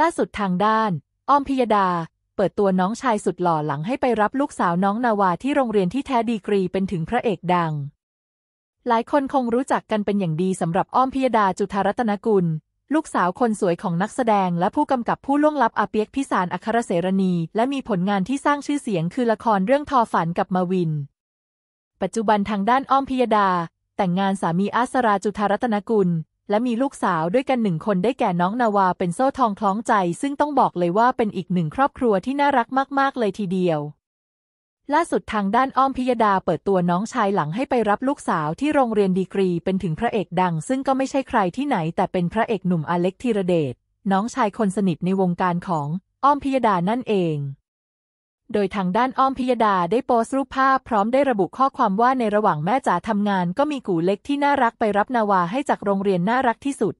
ล่าสุดทางด้าน อ้อมพิยดา เปิดตัวน้องชายสุดหล่อหลังให้ไปรับลูกสาวน้องนาวาที่โรงเรียนที่แท้ดีกรีเป็นถึงพระเอกดัง หลายคนคงรู้จักกันเป็นอย่างดีสำหรับอ้อมพิยดาจุธารัตนกุล ลูกสาวคนสวยของนักแสดงและผู้กำกับผู้ล่วงลับอาเปียกพิสารอัครเสรณี และมีผลงานที่สร้างชื่อเสียงคือละครเรื่องทอฝันกับมาวิน ปัจจุบันทางด้านอ้อมพิยดา แต่งงานสามีอาสราจุธารัตนกุลและมีลูกสาวด้วยกันหนึ่งคนได้แก่น้องนาวาเป็นโซ่ทองคล้องใจ ซึ่งต้องบอกเลยว่าเป็นอีกหนึ่งครอบครัวที่น่ารักมาก ๆ เลยทีเดียว ล่าสุดทางด้านอ้อมพิยดาเปิดตัวน้องชายหลังให้ไปรับลูกสาวที่โรงเรียนดีกรีเป็นถึงพระเอกดัง ซึ่งก็ไม่ใช่ใครที่ไหน แต่เป็นพระเอกหนุ่มอเล็กธีรเดชน้องชายคนสนิทในวงการของอ้อมพิยดานั่นเองโดยทางด้านอ้อมพิยดา ได้โพสต์รูปภาพพร้อมได้ระบุข้อความว่าในระหว่างแม่จ๋าทำงาน ก็มีกูเล็กที่น่ารักไปรับนาวาให้จากโรงเรียนน่ารักที่สุด